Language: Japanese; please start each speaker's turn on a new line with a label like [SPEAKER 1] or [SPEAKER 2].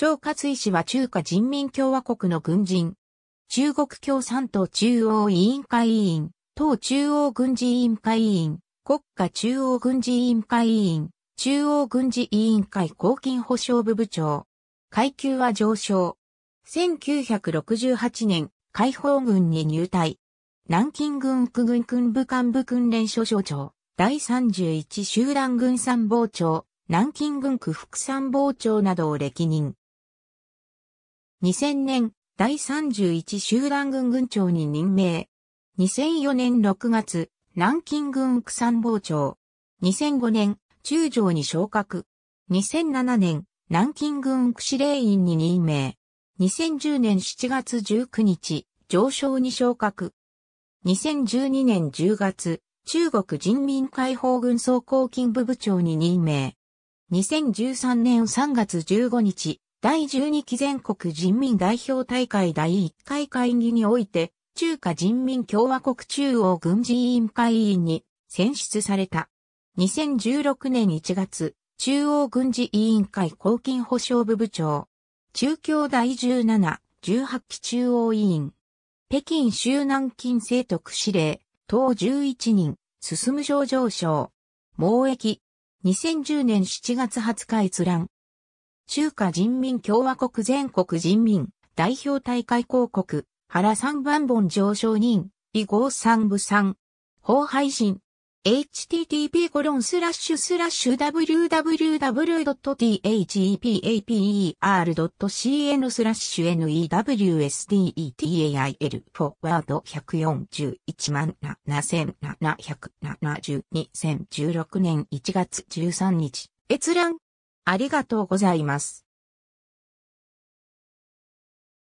[SPEAKER 1] 張勝石は中華人民共和国の軍人。中国共産党中央委員会委員、党中央軍事委員会委員、国家中央軍事委員会委員、中央軍事委員会公金保障部部長。階級は上昇。1968年、解放軍に入隊。南京軍区軍軍部幹部訓練所所長、第31集団軍参謀長、南京軍区副参謀長などを歴任。2000年、第31集団軍軍長に任命。2004年6月、南京軍区参謀長。2005年、中将に昇格。2007年、南京軍区司令員に任命。2010年7月19日、上昇に昇格。2012年10月、中国人民解放軍総行勤部部長に任命。2013年3月15日、第12期全国人民代表大会第1回会議において、中華人民共和国中央軍事委員会委員に選出された。2016年1月、中央軍事委員会公金保障部部長。中京第17、18期中央委員。北京集南金政徳司令、党11人、進む上上昇。貿易。2010年7月20日閲覧。中華人民共和国全国人民代表大会広告原三番本上昇人以後三部三法配信 http コロンスラッシュスラッシュ www.thepaper.cn スラッシュ newsdetail フォワード141万77722016年1月13日閲覧ありがとうございます。